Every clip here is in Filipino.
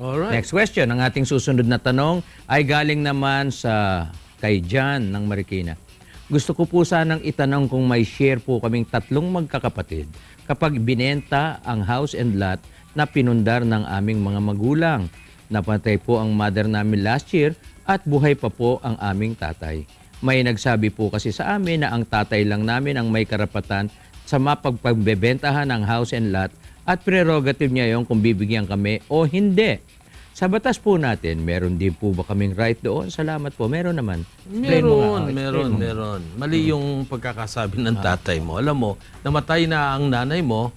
Alright. Next question, ang ating susunod na tanong ay galing naman sa kay Jan ng Marikina. Gusto ko po sanang itanong kung may share po kaming tatlong magkakapatid kapag binenta ang house and lot na pinundar ng aming mga magulang. Napatay po ang mother namin last year at buhay pa po ang aming tatay. May nagsabi po kasi sa amin na ang tatay lang namin ang may karapatan sa mapagpagbebentahan ng house and lot at prerogative niya yon kung bibigyan kami o hindi. Sa batas po natin, meron din po ba kaming right doon? Salamat po. Meron naman. Meron, oh, meron, meron. Mali hmm. yung pagkakasabi ng ah. tatay mo. Alam mo, namatay na ang nanay mo.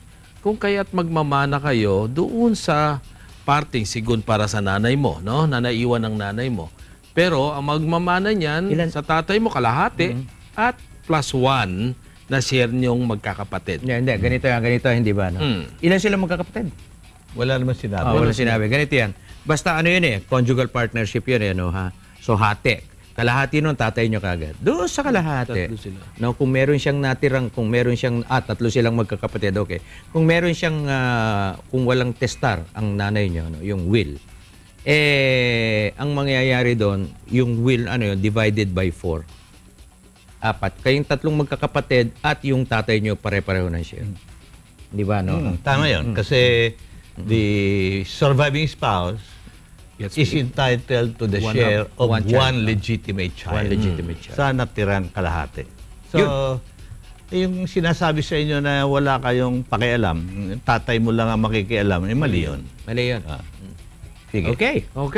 Kung kaya't magmamana kayo doon sa parting sigun para sa nanay mo, no? na naiwan ng nanay mo. Pero ang magmamana niyan Ilan? sa tatay mo kalahati mm-hmm. at plus one na share niyong magkakapatid. Hindi, hmm. hindi. Ganito yan, ganito yan, di ba? No? Mm. Ilan sila magkakapatid? Wala naman sinabi. Oh, wala sinabi. Ganito yan. Basta ano yun eh, conjugal partnership yun eh, no, ha? So, hati. Kalahati nun, tatay nyo kagad. Doon sa kalahati. Tatlo sila. No, kung meron siyang natirang, kung meron siyang, ah, tatlo silang magkakapatid, okay. Kung meron siyang, ah, kung walang testar ang nanay nyo, no, yung will, eh, ang mangyayari doon, yung will, ano yun, divided by four apat. Kayong tatlong magkakapatid at yung tatay nyo pare-pareho ng share. Di ba, no? Mm, tama yon Mm. Kasi the surviving spouse Gets is entitled to the one share of, of one, child, one legitimate child. One legitimate hmm. child. Sa natirang kalahati. So, yun. yung sinasabi sa inyo na wala kayong pakialam, tatay mo lang ang makikialam, eh mali yun. Mali yun. Ah. Sige. Hmm. Okay. Okay.